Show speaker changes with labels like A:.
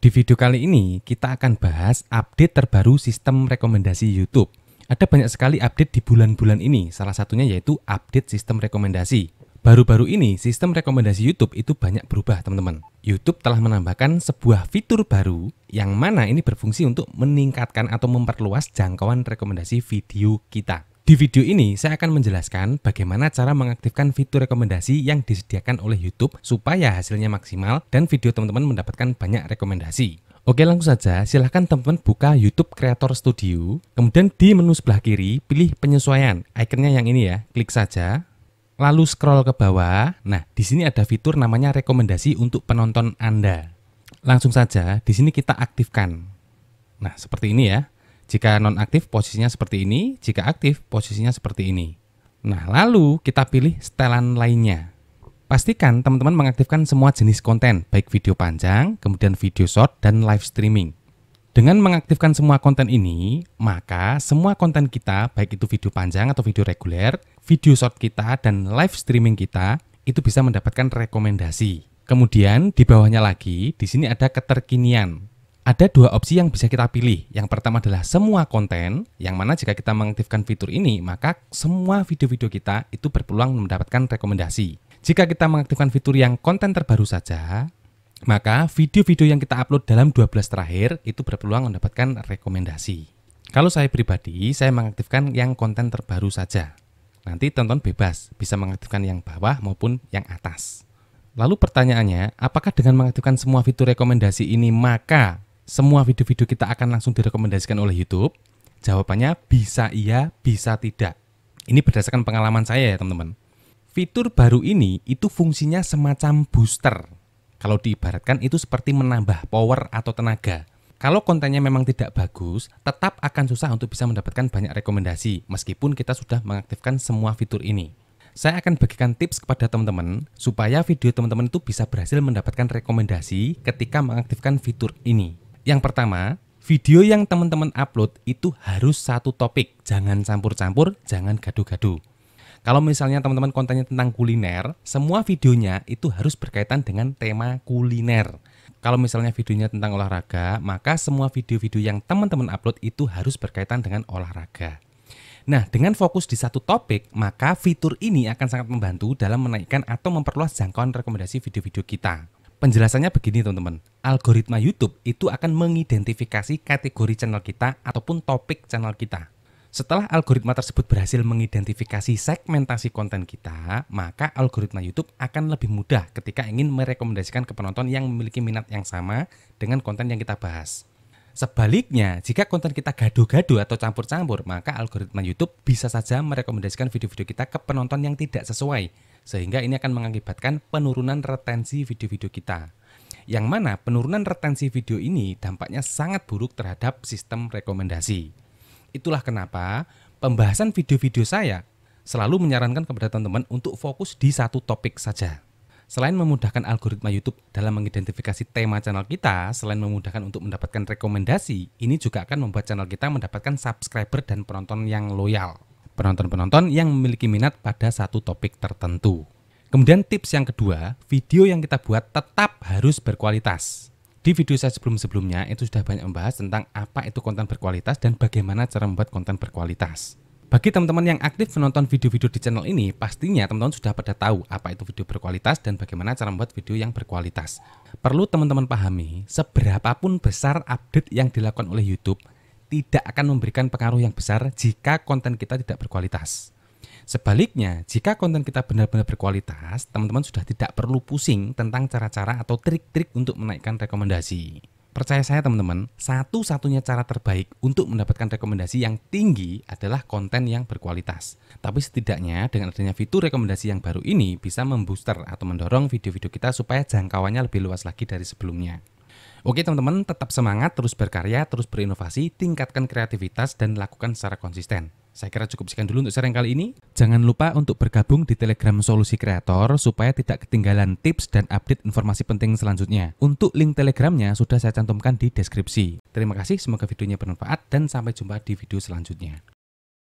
A: Di video kali ini kita akan bahas update terbaru sistem rekomendasi YouTube. Ada banyak sekali update di bulan-bulan ini, salah satunya yaitu update sistem rekomendasi. Baru-baru ini sistem rekomendasi YouTube itu banyak berubah teman-teman. YouTube telah menambahkan sebuah fitur baru yang mana ini berfungsi untuk meningkatkan atau memperluas jangkauan rekomendasi video kita. Di video ini, saya akan menjelaskan bagaimana cara mengaktifkan fitur rekomendasi yang disediakan oleh YouTube supaya hasilnya maksimal dan video teman-teman mendapatkan banyak rekomendasi. Oke langsung saja, silahkan teman-teman buka YouTube Creator Studio, kemudian di menu sebelah kiri, pilih penyesuaian, ikonnya yang ini ya, klik saja, lalu scroll ke bawah, nah di sini ada fitur namanya rekomendasi untuk penonton Anda. Langsung saja, di sini kita aktifkan. Nah, seperti ini ya. Jika non aktif posisinya seperti ini, jika aktif posisinya seperti ini. Nah, lalu kita pilih setelan lainnya. Pastikan teman-teman mengaktifkan semua jenis konten, baik video panjang, kemudian video short, dan live streaming. Dengan mengaktifkan semua konten ini, maka semua konten kita, baik itu video panjang atau video reguler, video short kita, dan live streaming kita, itu bisa mendapatkan rekomendasi. Kemudian di bawahnya lagi, di sini ada keterkinian ada dua opsi yang bisa kita pilih. Yang pertama adalah semua konten, yang mana jika kita mengaktifkan fitur ini, maka semua video-video kita itu berpeluang mendapatkan rekomendasi. Jika kita mengaktifkan fitur yang konten terbaru saja, maka video-video yang kita upload dalam 12 terakhir itu berpeluang mendapatkan rekomendasi. Kalau saya pribadi, saya mengaktifkan yang konten terbaru saja. Nanti tonton bebas, bisa mengaktifkan yang bawah maupun yang atas. Lalu pertanyaannya, apakah dengan mengaktifkan semua fitur rekomendasi ini maka semua video-video kita akan langsung direkomendasikan oleh YouTube? Jawabannya bisa iya, bisa tidak. Ini berdasarkan pengalaman saya ya teman-teman. Fitur baru ini itu fungsinya semacam booster. Kalau diibaratkan itu seperti menambah power atau tenaga. Kalau kontennya memang tidak bagus, tetap akan susah untuk bisa mendapatkan banyak rekomendasi meskipun kita sudah mengaktifkan semua fitur ini. Saya akan bagikan tips kepada teman-teman supaya video teman-teman itu bisa berhasil mendapatkan rekomendasi ketika mengaktifkan fitur ini. Yang pertama, video yang teman-teman upload itu harus satu topik, jangan campur-campur, jangan gaduh-gaduh. Kalau misalnya teman-teman kontennya tentang kuliner, semua videonya itu harus berkaitan dengan tema kuliner. Kalau misalnya videonya tentang olahraga, maka semua video-video yang teman-teman upload itu harus berkaitan dengan olahraga. Nah, dengan fokus di satu topik, maka fitur ini akan sangat membantu dalam menaikkan atau memperluas jangkauan rekomendasi video-video kita. Penjelasannya begini teman-teman, algoritma YouTube itu akan mengidentifikasi kategori channel kita ataupun topik channel kita. Setelah algoritma tersebut berhasil mengidentifikasi segmentasi konten kita, maka algoritma YouTube akan lebih mudah ketika ingin merekomendasikan ke penonton yang memiliki minat yang sama dengan konten yang kita bahas. Sebaliknya, jika konten kita gaduh-gaduh atau campur-campur, maka algoritma YouTube bisa saja merekomendasikan video-video kita ke penonton yang tidak sesuai sehingga ini akan mengakibatkan penurunan retensi video-video kita. Yang mana penurunan retensi video ini dampaknya sangat buruk terhadap sistem rekomendasi. Itulah kenapa pembahasan video-video saya selalu menyarankan kepada teman-teman untuk fokus di satu topik saja. Selain memudahkan algoritma YouTube dalam mengidentifikasi tema channel kita, selain memudahkan untuk mendapatkan rekomendasi, ini juga akan membuat channel kita mendapatkan subscriber dan penonton yang loyal penonton-penonton yang memiliki minat pada satu topik tertentu. Kemudian tips yang kedua, video yang kita buat tetap harus berkualitas. Di video saya sebelum-sebelumnya itu sudah banyak membahas tentang apa itu konten berkualitas dan bagaimana cara membuat konten berkualitas. Bagi teman-teman yang aktif menonton video-video di channel ini, pastinya teman-teman sudah pada tahu apa itu video berkualitas dan bagaimana cara membuat video yang berkualitas. Perlu teman-teman pahami, seberapapun besar update yang dilakukan oleh YouTube, tidak akan memberikan pengaruh yang besar jika konten kita tidak berkualitas. Sebaliknya, jika konten kita benar-benar berkualitas, teman-teman sudah tidak perlu pusing tentang cara-cara atau trik-trik untuk menaikkan rekomendasi. Percaya saya teman-teman, satu-satunya cara terbaik untuk mendapatkan rekomendasi yang tinggi adalah konten yang berkualitas. Tapi setidaknya dengan adanya fitur rekomendasi yang baru ini bisa membooster atau mendorong video-video kita supaya jangkauannya lebih luas lagi dari sebelumnya. Oke teman-teman, tetap semangat, terus berkarya, terus berinovasi, tingkatkan kreativitas, dan lakukan secara konsisten. Saya kira cukup sekian dulu untuk sharing kali ini. Jangan lupa untuk bergabung di Telegram Solusi Kreator supaya tidak ketinggalan tips dan update informasi penting selanjutnya. Untuk link Telegramnya sudah saya cantumkan di deskripsi. Terima kasih, semoga videonya bermanfaat dan sampai jumpa di video selanjutnya.